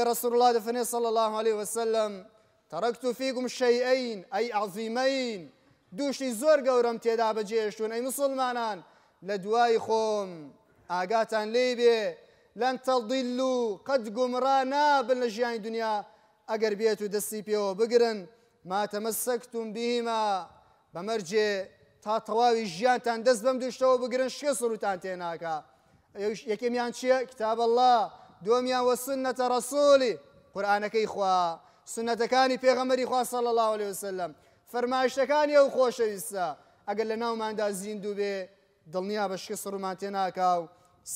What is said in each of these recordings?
رسول الله دفني صلى الله عليه وسلم تركت فيكم شيئين أي عظيمين دوشي زور قورم تيدا بجيشون أي مسلمان لدواي خوم آقاتان ليبي لن تضلوا قد قمرانا بالنجيان الدنيا أقر بيتو دستي بيو بقرن ما تمسكتم بهما بمرجي تا تواوي جيان جيانتان دست بمدوشتو بقرن شكسرو تان تيناكا يكيميان چيه كتاب الله دومیان وە سنەتە ڕسولی قورآانەکەی خوا سنەتەکانی پێغەمەری خوا سەڵ الله عليه وسلم فەرمایشتەکانی ئەو خۆشەویستە ئەگەر لە ناوماندا زیندوو بێ دڵنیا بە شکە سڕمان تێ ناکاو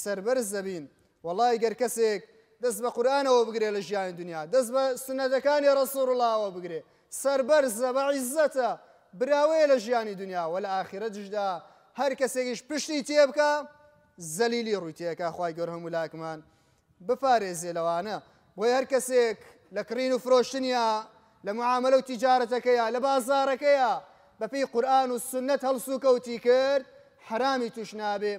سربەر زەبین وڵی گەر کەسێک دەست بە قورآانەوە بگرێ لە ژیان دنیا دەست بە سنەتەکانی ڕسوور وڵاوە بگرێ سربەر زەبعیزەتە براوەیە لە ژیانی دنیا و لە ئاخرە دژدا هەر کسێکیش پشتی تێ بکە زەلیلی ڕووتەکە خی گەۆر هەمولاکمان بپارێزێ لەوانە بۆی هەر کەسێک لە کڕین و فرۆشتنیا لە معاملە و تیجارەتەکەیە لە بازارەکەیە بەپی قورآن و سنت هەڵسو و کەوتی کرد حرامی توش نابێ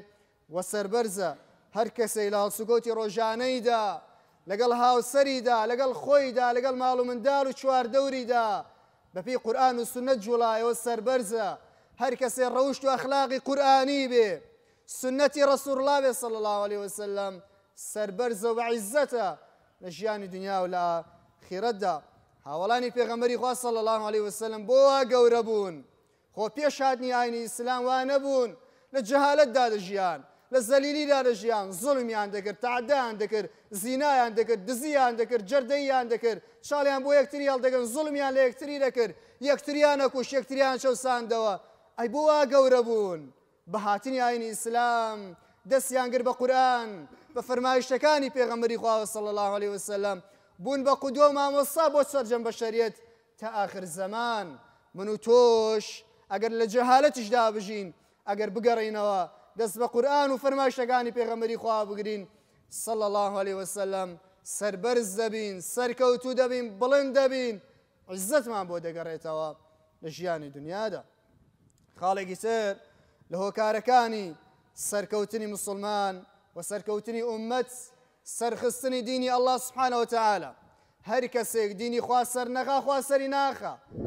وەسربەرزە هەر کەسێک لە هەڵسوکەوتی ڕۆژانەیدا لەگەڵ هاوسەریدا لەگەڵ خۆیدا لەگەڵ ماڵ و منداڵ و چواردەوریدا بەپی قورآن و سنت جوڵایەوە سربەرزە هەر کەسێ ڕەوشت و ئەخلاقی قورآانی بێ سنەتی ڕسوورڵاوێ سەڵ الله عليه وسلم سربەرزە و عیزەتە لە ژیانی دنیا و لە خیرەتدا هاوڵانی پێغەمەری خوا سەڵ الله عليه وسلم بۆە گەورە بوون خۆ پێشادنی ئاینی ئیسلام وا نەبوون لە جەهالەتدا لە ژیان لە زەلیلیدا لە ژیان زڵمیان دەکرد تعدایان دەکرد زینایان دەکرد دزیان دەکرد جردەیان دەکرد چاڵیان بۆ یەکتری هەڵ دەکەن زڵمیان لە یەکتری دەکرد یەکتریانە کوش یەکتریان چەساندەوە ئەی بۆ وا گەورە بوون بە هاتنی ئاینی ئیسلام دەستیان گر بە قورآن بە فەرمایشتەکانی پێغەمەری خواه سڵ الله عليه وسلم بون بە قودۆ مامۆستا بۆ سەررجەم بە شەریت تا آخر زمان من و تۆش ئەگەر لە جەهالەتیشدا بژین ئەگەر بگەڕینەوە دەست بە قورآن و فەرمایشتەکانی پێغەمەری خوا بگرین صلى الله عليه وسلم سر دەبین سەرکەوتو بلند بڵند عزت ما بۆ دەگەڕێتەوە لە ژیانی دا خاڵێکی سەر لهو هۆکارەکانی سركوتني مسلمان وسركوتني سەرکەوتنی ئومەت ديني الله سبحانه وتعالى تەعاالە هەر ديني دینی خوا سەر نەخا خوا